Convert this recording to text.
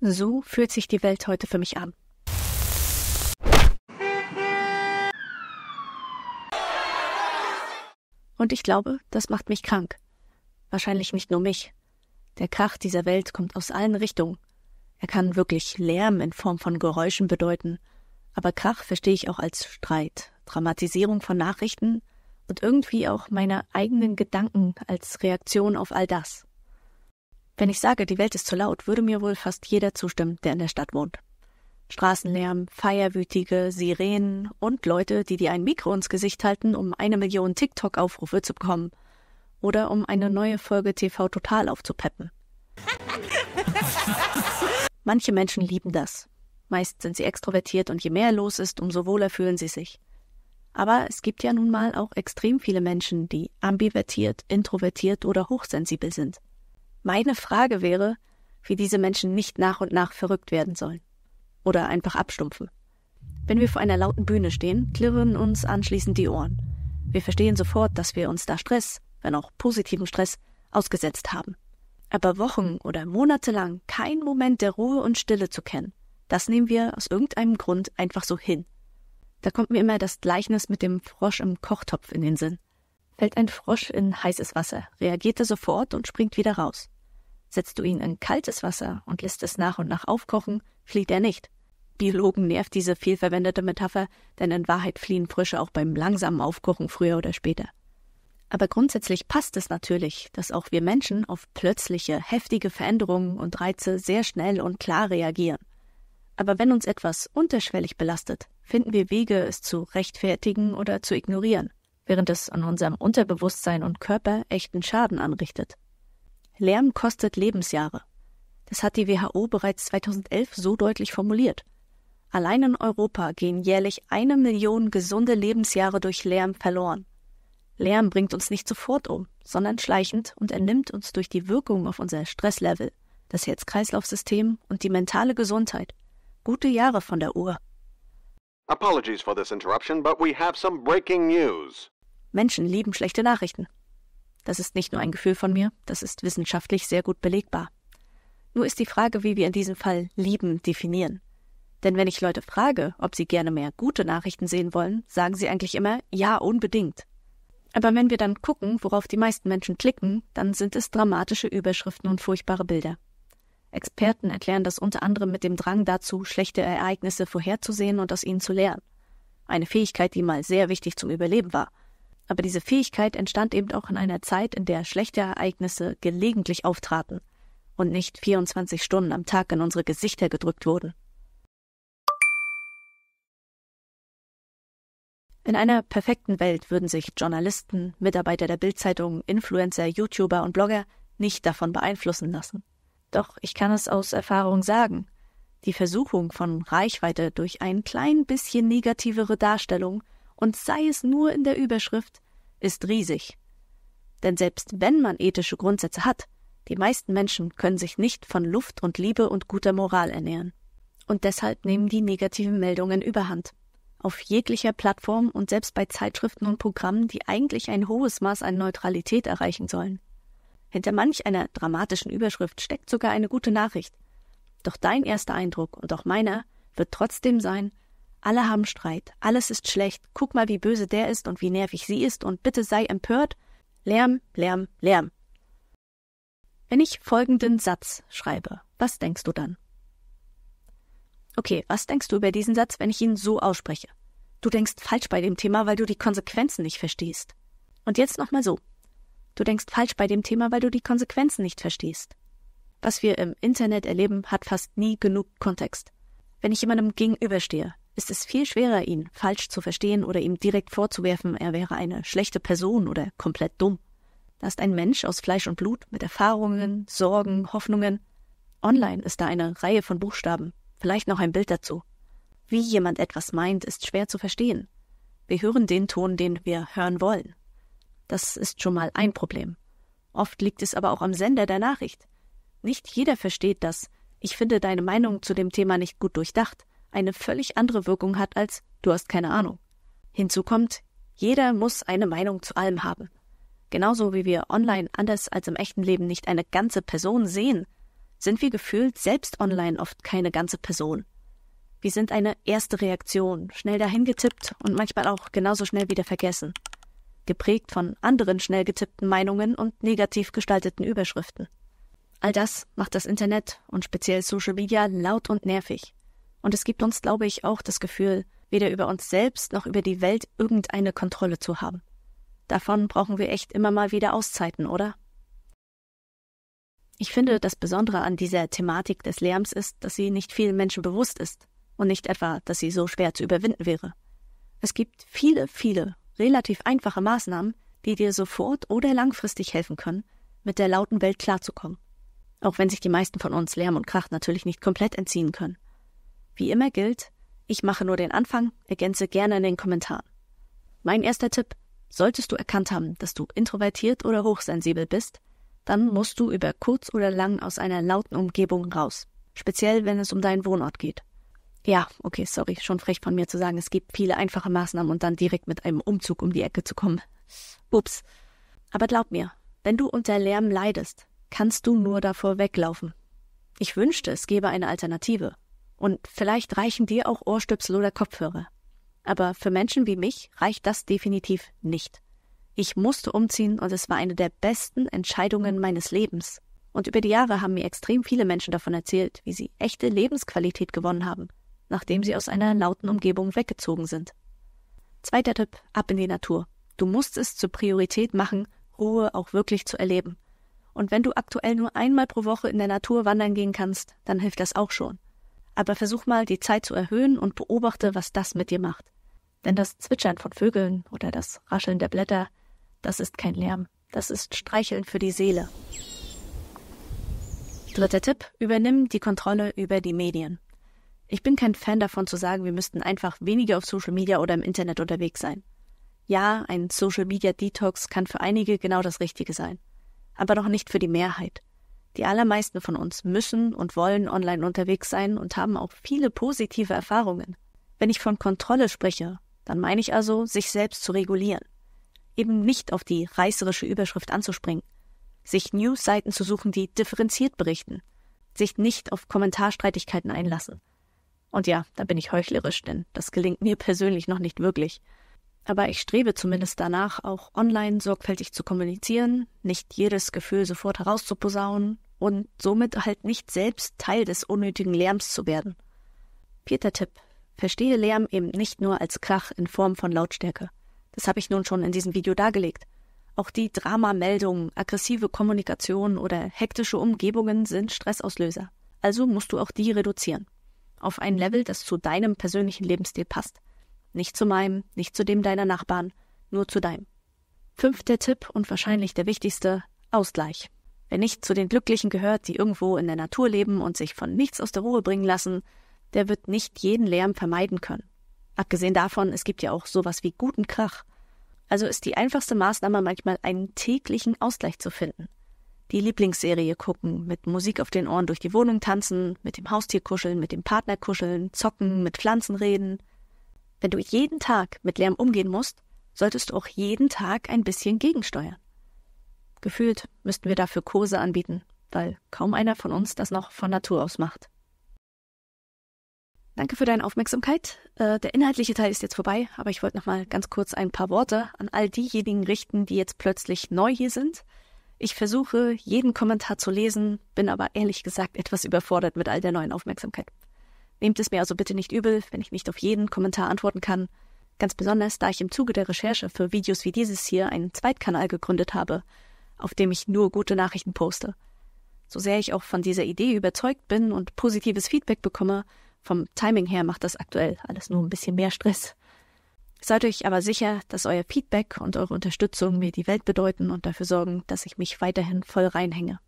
So fühlt sich die Welt heute für mich an. Und ich glaube, das macht mich krank. Wahrscheinlich nicht nur mich. Der Krach dieser Welt kommt aus allen Richtungen. Er kann wirklich Lärm in Form von Geräuschen bedeuten, aber Krach verstehe ich auch als Streit, Dramatisierung von Nachrichten und irgendwie auch meine eigenen Gedanken als Reaktion auf all das. Wenn ich sage, die Welt ist zu laut, würde mir wohl fast jeder zustimmen, der in der Stadt wohnt. Straßenlärm, feierwütige Sirenen und Leute, die dir ein Mikro ins Gesicht halten, um eine Million TikTok-Aufrufe zu bekommen oder um eine neue Folge TV Total aufzupeppen. Manche Menschen lieben das. Meist sind sie extrovertiert und je mehr los ist, umso wohler fühlen sie sich. Aber es gibt ja nun mal auch extrem viele Menschen, die ambivertiert, introvertiert oder hochsensibel sind. Meine Frage wäre, wie diese Menschen nicht nach und nach verrückt werden sollen. Oder einfach abstumpfen. Wenn wir vor einer lauten Bühne stehen, klirren uns anschließend die Ohren. Wir verstehen sofort, dass wir uns da Stress, wenn auch positiven Stress, ausgesetzt haben. Aber Wochen oder Monate lang keinen Moment der Ruhe und Stille zu kennen, das nehmen wir aus irgendeinem Grund einfach so hin. Da kommt mir immer das Gleichnis mit dem Frosch im Kochtopf in den Sinn. Fällt ein Frosch in heißes Wasser, reagiert er sofort und springt wieder raus. Setzt du ihn in kaltes Wasser und lässt es nach und nach aufkochen, flieht er nicht. Biologen nervt diese vielverwendete Metapher, denn in Wahrheit fliehen Frösche auch beim langsamen Aufkochen früher oder später. Aber grundsätzlich passt es natürlich, dass auch wir Menschen auf plötzliche, heftige Veränderungen und Reize sehr schnell und klar reagieren. Aber wenn uns etwas unterschwellig belastet, finden wir Wege, es zu rechtfertigen oder zu ignorieren während es an unserem Unterbewusstsein und Körper echten Schaden anrichtet. Lärm kostet Lebensjahre. Das hat die WHO bereits 2011 so deutlich formuliert. Allein in Europa gehen jährlich eine Million gesunde Lebensjahre durch Lärm verloren. Lärm bringt uns nicht sofort um, sondern schleichend und er uns durch die Wirkung auf unser Stresslevel, das Herz-Kreislauf-System und die mentale Gesundheit. Gute Jahre von der Uhr. Apologies for this interruption, but we have some breaking news. Menschen lieben schlechte Nachrichten. Das ist nicht nur ein Gefühl von mir, das ist wissenschaftlich sehr gut belegbar. Nur ist die Frage, wie wir in diesem Fall lieben definieren. Denn wenn ich Leute frage, ob sie gerne mehr gute Nachrichten sehen wollen, sagen sie eigentlich immer ja unbedingt. Aber wenn wir dann gucken, worauf die meisten Menschen klicken, dann sind es dramatische Überschriften und furchtbare Bilder. Experten erklären das unter anderem mit dem Drang dazu, schlechte Ereignisse vorherzusehen und aus ihnen zu lernen. Eine Fähigkeit, die mal sehr wichtig zum Überleben war. Aber diese Fähigkeit entstand eben auch in einer Zeit, in der schlechte Ereignisse gelegentlich auftraten und nicht 24 Stunden am Tag in unsere Gesichter gedrückt wurden. In einer perfekten Welt würden sich Journalisten, Mitarbeiter der Bildzeitung, Influencer, YouTuber und Blogger nicht davon beeinflussen lassen. Doch ich kann es aus Erfahrung sagen, die Versuchung von Reichweite durch ein klein bisschen negativere Darstellung und sei es nur in der Überschrift, ist riesig. Denn selbst wenn man ethische Grundsätze hat, die meisten Menschen können sich nicht von Luft und Liebe und guter Moral ernähren. Und deshalb nehmen die negativen Meldungen überhand. Auf jeglicher Plattform und selbst bei Zeitschriften und Programmen, die eigentlich ein hohes Maß an Neutralität erreichen sollen. Hinter manch einer dramatischen Überschrift steckt sogar eine gute Nachricht. Doch dein erster Eindruck und auch meiner wird trotzdem sein, alle haben Streit, alles ist schlecht, guck mal, wie böse der ist und wie nervig sie ist und bitte sei empört. Lärm, Lärm, Lärm. Wenn ich folgenden Satz schreibe, was denkst du dann? Okay, was denkst du über diesen Satz, wenn ich ihn so ausspreche? Du denkst falsch bei dem Thema, weil du die Konsequenzen nicht verstehst. Und jetzt nochmal so. Du denkst falsch bei dem Thema, weil du die Konsequenzen nicht verstehst. Was wir im Internet erleben, hat fast nie genug Kontext. Wenn ich jemandem gegenüberstehe, ist es viel schwerer, ihn falsch zu verstehen oder ihm direkt vorzuwerfen, er wäre eine schlechte Person oder komplett dumm. Da ist ein Mensch aus Fleisch und Blut mit Erfahrungen, Sorgen, Hoffnungen. Online ist da eine Reihe von Buchstaben, vielleicht noch ein Bild dazu. Wie jemand etwas meint, ist schwer zu verstehen. Wir hören den Ton, den wir hören wollen. Das ist schon mal ein Problem. Oft liegt es aber auch am Sender der Nachricht. Nicht jeder versteht das. Ich finde deine Meinung zu dem Thema nicht gut durchdacht eine völlig andere Wirkung hat als du hast keine Ahnung. Hinzu kommt, jeder muss eine Meinung zu allem haben. Genauso wie wir online anders als im echten Leben nicht eine ganze Person sehen, sind wir gefühlt selbst online oft keine ganze Person. Wir sind eine erste Reaktion, schnell dahingetippt und manchmal auch genauso schnell wieder vergessen. Geprägt von anderen schnell getippten Meinungen und negativ gestalteten Überschriften. All das macht das Internet und speziell Social Media laut und nervig. Und es gibt uns, glaube ich, auch das Gefühl, weder über uns selbst noch über die Welt irgendeine Kontrolle zu haben. Davon brauchen wir echt immer mal wieder Auszeiten, oder? Ich finde, das Besondere an dieser Thematik des Lärms ist, dass sie nicht vielen Menschen bewusst ist und nicht etwa, dass sie so schwer zu überwinden wäre. Es gibt viele, viele relativ einfache Maßnahmen, die dir sofort oder langfristig helfen können, mit der lauten Welt klarzukommen. Auch wenn sich die meisten von uns Lärm und Krach natürlich nicht komplett entziehen können. Wie immer gilt, ich mache nur den Anfang, ergänze gerne in den Kommentaren. Mein erster Tipp, solltest du erkannt haben, dass du introvertiert oder hochsensibel bist, dann musst du über kurz oder lang aus einer lauten Umgebung raus, speziell wenn es um deinen Wohnort geht. Ja, okay, sorry, schon frech von mir zu sagen, es gibt viele einfache Maßnahmen und dann direkt mit einem Umzug um die Ecke zu kommen. Ups. Aber glaub mir, wenn du unter Lärm leidest, kannst du nur davor weglaufen. Ich wünschte, es gäbe eine Alternative. Und vielleicht reichen dir auch Ohrstöpsel oder Kopfhörer. Aber für Menschen wie mich reicht das definitiv nicht. Ich musste umziehen und es war eine der besten Entscheidungen meines Lebens. Und über die Jahre haben mir extrem viele Menschen davon erzählt, wie sie echte Lebensqualität gewonnen haben, nachdem sie aus einer lauten Umgebung weggezogen sind. Zweiter Tipp, ab in die Natur. Du musst es zur Priorität machen, Ruhe auch wirklich zu erleben. Und wenn du aktuell nur einmal pro Woche in der Natur wandern gehen kannst, dann hilft das auch schon aber versuch mal, die Zeit zu erhöhen und beobachte, was das mit dir macht. Denn das Zwitschern von Vögeln oder das Rascheln der Blätter, das ist kein Lärm, das ist Streicheln für die Seele. Dritter Tipp, übernimm die Kontrolle über die Medien. Ich bin kein Fan davon zu sagen, wir müssten einfach weniger auf Social Media oder im Internet unterwegs sein. Ja, ein Social Media Detox kann für einige genau das Richtige sein, aber noch nicht für die Mehrheit. Die allermeisten von uns müssen und wollen online unterwegs sein und haben auch viele positive Erfahrungen. Wenn ich von Kontrolle spreche, dann meine ich also, sich selbst zu regulieren. Eben nicht auf die reißerische Überschrift anzuspringen. Sich News-Seiten zu suchen, die differenziert berichten. Sich nicht auf Kommentarstreitigkeiten einlassen. Und ja, da bin ich heuchlerisch, denn das gelingt mir persönlich noch nicht wirklich aber ich strebe zumindest danach, auch online sorgfältig zu kommunizieren, nicht jedes Gefühl sofort herauszuposaunen und somit halt nicht selbst Teil des unnötigen Lärms zu werden. Vierter Tipp. Verstehe Lärm eben nicht nur als Krach in Form von Lautstärke. Das habe ich nun schon in diesem Video dargelegt. Auch die Dramameldungen, aggressive Kommunikation oder hektische Umgebungen sind Stressauslöser. Also musst du auch die reduzieren. Auf ein Level, das zu deinem persönlichen Lebensstil passt. Nicht zu meinem, nicht zu dem deiner Nachbarn, nur zu deinem. Fünfter Tipp und wahrscheinlich der wichtigste, Ausgleich. Wer nicht zu den Glücklichen gehört, die irgendwo in der Natur leben und sich von nichts aus der Ruhe bringen lassen, der wird nicht jeden Lärm vermeiden können. Abgesehen davon, es gibt ja auch sowas wie guten Krach. Also ist die einfachste Maßnahme manchmal einen täglichen Ausgleich zu finden. Die Lieblingsserie gucken, mit Musik auf den Ohren durch die Wohnung tanzen, mit dem Haustier kuscheln, mit dem Partner kuscheln, zocken, mit Pflanzen reden, wenn du jeden Tag mit Lärm umgehen musst, solltest du auch jeden Tag ein bisschen gegensteuern. Gefühlt müssten wir dafür Kurse anbieten, weil kaum einer von uns das noch von Natur aus macht. Danke für deine Aufmerksamkeit. Äh, der inhaltliche Teil ist jetzt vorbei, aber ich wollte noch mal ganz kurz ein paar Worte an all diejenigen richten, die jetzt plötzlich neu hier sind. Ich versuche, jeden Kommentar zu lesen, bin aber ehrlich gesagt etwas überfordert mit all der neuen Aufmerksamkeit. Nehmt es mir also bitte nicht übel, wenn ich nicht auf jeden Kommentar antworten kann, ganz besonders da ich im Zuge der Recherche für Videos wie dieses hier einen Zweitkanal gegründet habe, auf dem ich nur gute Nachrichten poste. So sehr ich auch von dieser Idee überzeugt bin und positives Feedback bekomme, vom Timing her macht das aktuell alles nur ein bisschen mehr Stress. Seid euch aber sicher, dass euer Feedback und eure Unterstützung mir die Welt bedeuten und dafür sorgen, dass ich mich weiterhin voll reinhänge.